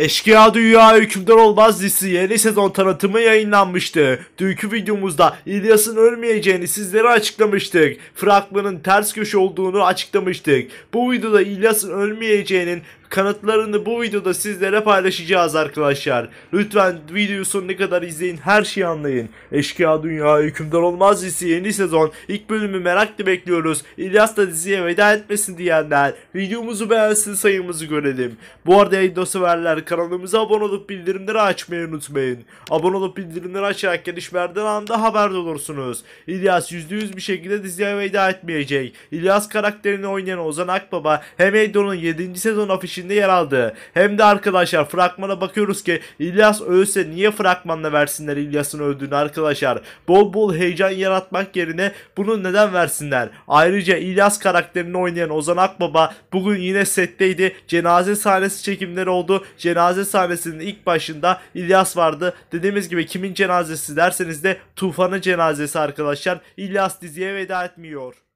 Eşkıya Dünya Hükümdar Olmaz dizisi yeni sezon tanıtımı yayınlanmıştı. Dünkü videomuzda İlyas'ın ölmeyeceğini sizlere açıklamıştık. Fragmanın ters köşe olduğunu açıklamıştık. Bu videoda İlyas'ın ölmeyeceğinin kanıtlarını bu videoda sizlere paylaşacağız arkadaşlar. Lütfen videoyu sonuna kadar izleyin her şeyi anlayın. Eşkıya Dünya Hükümdar Olmaz dizisi yeni sezon ilk bölümü merakla bekliyoruz. İlyas da diziye veda etmesin diyenler videomuzu beğensin sayımızı görelim. Bu arada yayında severler kanalımıza abone olup bildirimleri açmayı unutmayın. Abone olup bildirimleri açarak gelişmelerden anda haberdar olursunuz. İlyas %100 bir şekilde diziye veda etmeyecek. İlyas karakterini oynayan Ozan Akbaba hem Edo'nun 7. sezon afişi içinde yer aldı. Hem de arkadaşlar fragmana bakıyoruz ki İlyas ölse niye fragmanla versinler İlyas'ın öldüğünü arkadaşlar. Bol bol heyecan yaratmak yerine bunu neden versinler? Ayrıca İlyas karakterini oynayan Ozan Akbaba bugün yine setteydi. Cenaze sahnesi çekimleri oldu. Cenaze sahnesinin ilk başında İlyas vardı. Dediğimiz gibi kimin cenazesi derseniz de Tufan'ın cenazesi arkadaşlar. İlyas diziye veda etmiyor.